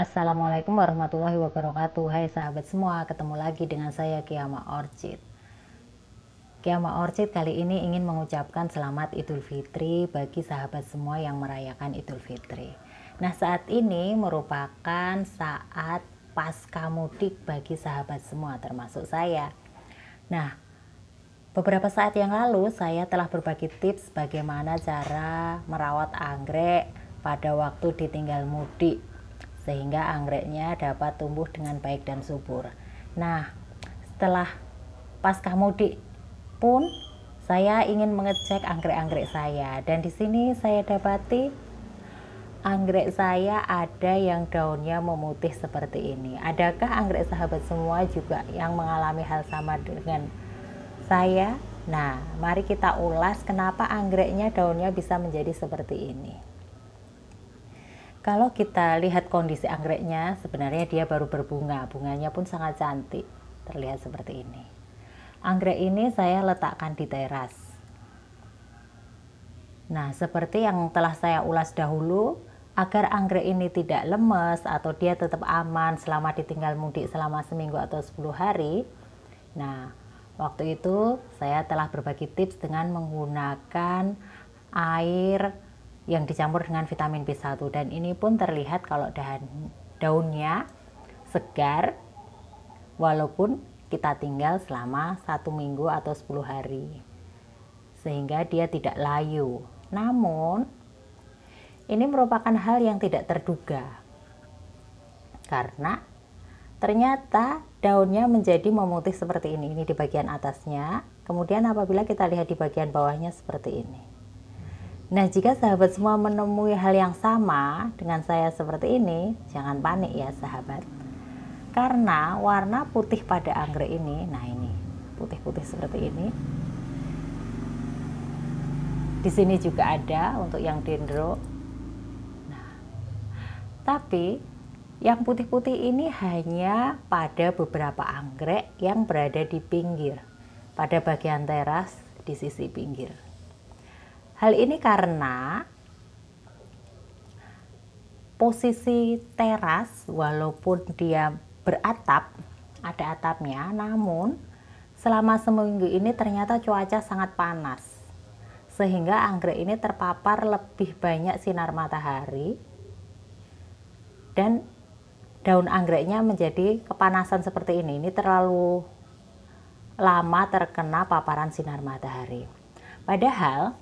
Assalamualaikum warahmatullahi wabarakatuh Hai sahabat semua, ketemu lagi dengan saya Kiama Orchid Kiama Orchid kali ini ingin mengucapkan selamat Idul Fitri bagi sahabat semua yang merayakan Idul Fitri Nah saat ini merupakan saat pasca mudik bagi sahabat semua termasuk saya Nah Beberapa saat yang lalu saya telah berbagi tips bagaimana cara merawat anggrek pada waktu ditinggal mudik sehingga anggreknya dapat tumbuh dengan baik dan subur. Nah, setelah pasca mudik pun saya ingin mengecek anggrek-anggrek saya dan di sini saya dapati anggrek saya ada yang daunnya memutih seperti ini. Adakah anggrek sahabat semua juga yang mengalami hal sama dengan saya? Nah, mari kita ulas kenapa anggreknya daunnya bisa menjadi seperti ini. Kalau kita lihat kondisi anggreknya, sebenarnya dia baru berbunga. Bunganya pun sangat cantik, terlihat seperti ini. Anggrek ini saya letakkan di teras. Nah, seperti yang telah saya ulas dahulu, agar anggrek ini tidak lemes atau dia tetap aman selama ditinggal mudik selama seminggu atau 10 hari. Nah, waktu itu saya telah berbagi tips dengan menggunakan air yang dicampur dengan vitamin B1 dan ini pun terlihat kalau daun daunnya segar walaupun kita tinggal selama satu minggu atau 10 hari sehingga dia tidak layu namun ini merupakan hal yang tidak terduga karena ternyata daunnya menjadi memutih seperti ini ini di bagian atasnya kemudian apabila kita lihat di bagian bawahnya seperti ini Nah, jika sahabat semua menemui hal yang sama dengan saya seperti ini, jangan panik ya sahabat. Karena warna putih pada anggrek ini, nah ini putih-putih seperti ini. Di sini juga ada untuk yang dendro. Nah, tapi yang putih-putih ini hanya pada beberapa anggrek yang berada di pinggir, pada bagian teras di sisi pinggir. Hal ini karena posisi teras walaupun dia beratap, ada atapnya, namun selama seminggu ini ternyata cuaca sangat panas. Sehingga anggrek ini terpapar lebih banyak sinar matahari dan daun anggreknya menjadi kepanasan seperti ini. Ini terlalu lama terkena paparan sinar matahari. Padahal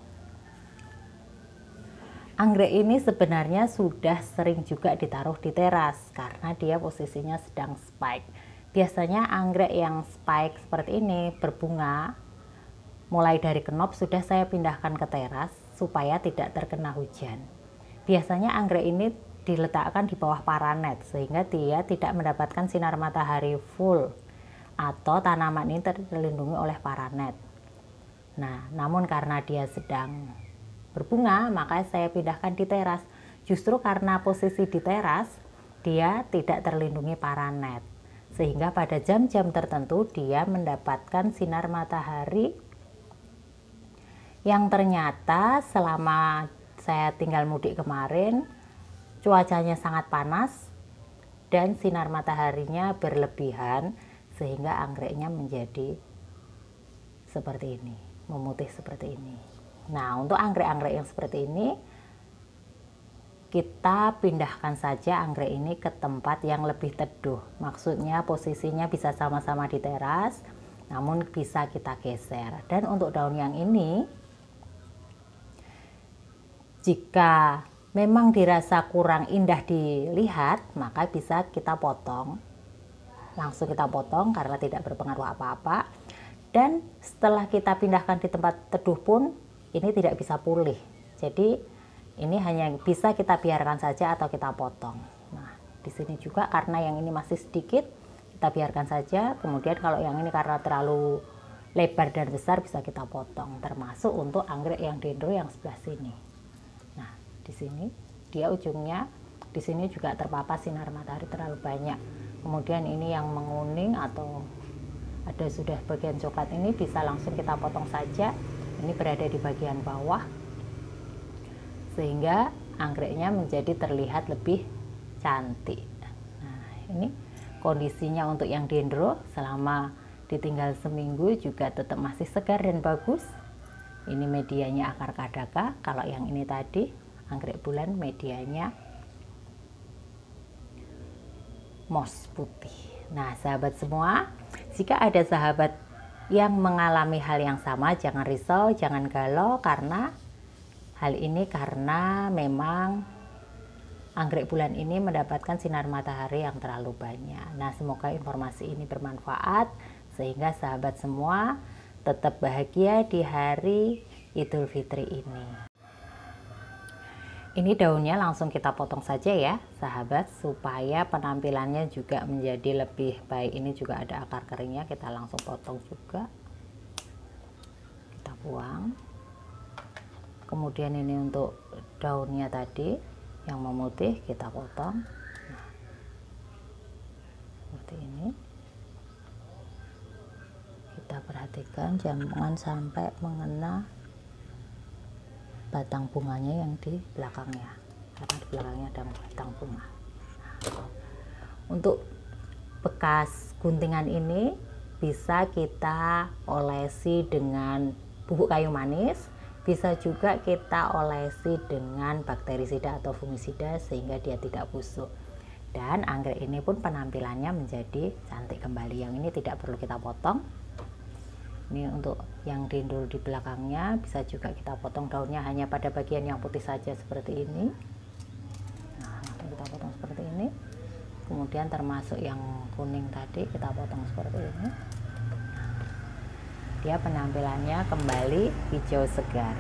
Anggrek ini sebenarnya sudah sering juga ditaruh di teras karena dia posisinya sedang spike. Biasanya anggrek yang spike seperti ini berbunga mulai dari kenop sudah saya pindahkan ke teras supaya tidak terkena hujan. Biasanya anggrek ini diletakkan di bawah paranet sehingga dia tidak mendapatkan sinar matahari full atau tanaman ini terlindungi oleh paranet. Nah, namun karena dia sedang berbunga, maka saya pindahkan di teras. Justru karena posisi di teras, dia tidak terlindungi para net, Sehingga pada jam-jam tertentu dia mendapatkan sinar matahari yang ternyata selama saya tinggal mudik kemarin cuacanya sangat panas dan sinar mataharinya berlebihan sehingga anggreknya menjadi seperti ini, memutih seperti ini. Nah, untuk anggrek-anggrek yang seperti ini, kita pindahkan saja anggrek ini ke tempat yang lebih teduh. Maksudnya posisinya bisa sama-sama di teras, namun bisa kita geser. Dan untuk daun yang ini, jika memang dirasa kurang indah dilihat, maka bisa kita potong. Langsung kita potong karena tidak berpengaruh apa-apa. Dan setelah kita pindahkan di tempat teduh pun ini tidak bisa pulih. Jadi ini hanya bisa kita biarkan saja atau kita potong. Nah, di sini juga karena yang ini masih sedikit, kita biarkan saja. Kemudian kalau yang ini karena terlalu lebar dan besar bisa kita potong, termasuk untuk anggrek yang dendro yang sebelah sini. Nah, di sini dia ujungnya di sini juga terpapar sinar matahari terlalu banyak. Kemudian ini yang menguning atau ada sudah bagian coklat ini bisa langsung kita potong saja ini berada di bagian bawah sehingga anggreknya menjadi terlihat lebih cantik nah ini kondisinya untuk yang dendro selama ditinggal seminggu juga tetap masih segar dan bagus ini medianya akar kadaka kalau yang ini tadi anggrek bulan medianya mos putih nah sahabat semua jika ada sahabat yang mengalami hal yang sama jangan risau, jangan galau karena hal ini karena memang anggrek bulan ini mendapatkan sinar matahari yang terlalu banyak. Nah, semoga informasi ini bermanfaat sehingga sahabat semua tetap bahagia di hari Idul Fitri ini. Ini daunnya langsung kita potong saja ya, sahabat, supaya penampilannya juga menjadi lebih baik. Ini juga ada akar keringnya, kita langsung potong juga. Kita buang. Kemudian ini untuk daunnya tadi yang memutih kita potong. Nah, seperti ini. Kita perhatikan jangan sampai mengena batang bunganya yang di belakangnya karena di belakangnya ada batang bunga nah, untuk bekas guntingan ini bisa kita olesi dengan bubuk kayu manis bisa juga kita olesi dengan bakterisida atau fungisida sehingga dia tidak busuk dan anggrek ini pun penampilannya menjadi cantik kembali yang ini tidak perlu kita potong ini untuk yang dindul di belakangnya bisa juga kita potong daunnya hanya pada bagian yang putih saja seperti ini nah kita potong seperti ini kemudian termasuk yang kuning tadi kita potong seperti ini nah, dia penampilannya kembali hijau segar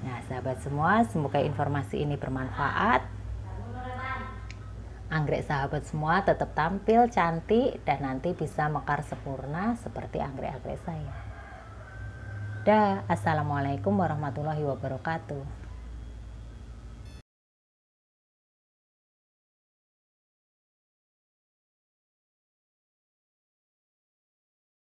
nah sahabat semua semoga informasi ini bermanfaat anggrek sahabat semua tetap tampil cantik dan nanti bisa mekar sempurna seperti anggrek-anggrek saya. Dah, assalamualaikum warahmatullahi wabarakatuh.